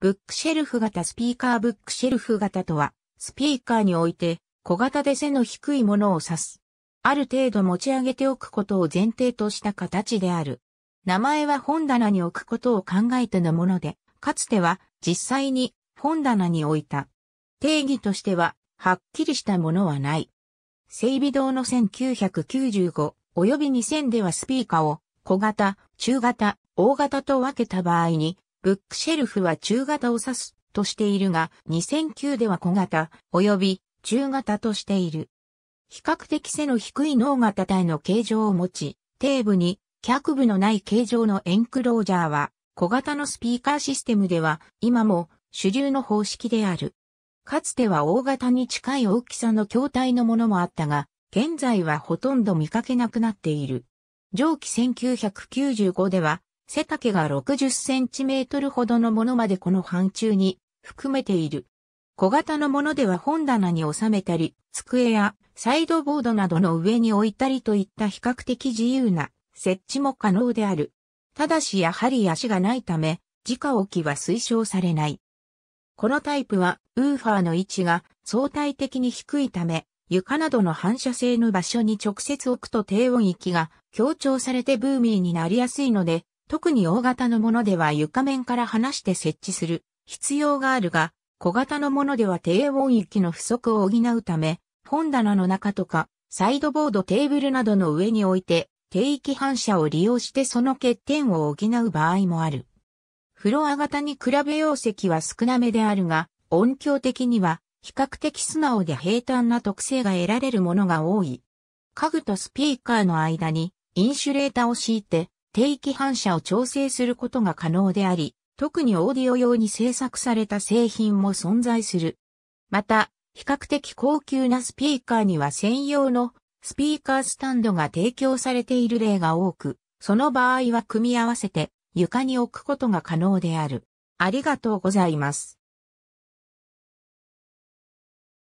ブックシェルフ型スピーカーブックシェルフ型とは、スピーカーにおいて小型で背の低いものを指す。ある程度持ち上げておくことを前提とした形である。名前は本棚に置くことを考えてのもので、かつては実際に本棚に置いた。定義としては、はっきりしたものはない。整備堂の1995及び2000ではスピーカーを小型、中型、大型と分けた場合にブックシェルフは中型を指すとしているが、2009では小型、及び中型としている。比較的背の低い脳型体の形状を持ち、底部に脚部のない形状のエンクロージャーは、小型のスピーカーシステムでは、今も主流の方式である。かつては大型に近い大きさの筐体のものもあったが、現在はほとんど見かけなくなっている。上記1995では、背丈が60センチメートルほどのものまでこの範疇に含めている。小型のものでは本棚に収めたり、机やサイドボードなどの上に置いたりといった比較的自由な設置も可能である。ただしやはり足がないため、直置きは推奨されない。このタイプは、ウーファーの位置が相対的に低いため、床などの反射性の場所に直接置くと低音域が強調されてブーミーになりやすいので、特に大型のものでは床面から離して設置する必要があるが、小型のものでは低音域の不足を補うため、本棚の中とか、サイドボードテーブルなどの上に置いて、低域反射を利用してその欠点を補う場合もある。フロア型に比べ容積は少なめであるが、音響的には比較的素直で平坦な特性が得られるものが多い。家具とスピーカーの間にインシュレーターを敷いて定期反射を調整することが可能であり、特にオーディオ用に製作された製品も存在する。また、比較的高級なスピーカーには専用のスピーカースタンドが提供されている例が多く、その場合は組み合わせて床に置くことが可能である。ありがとうございます。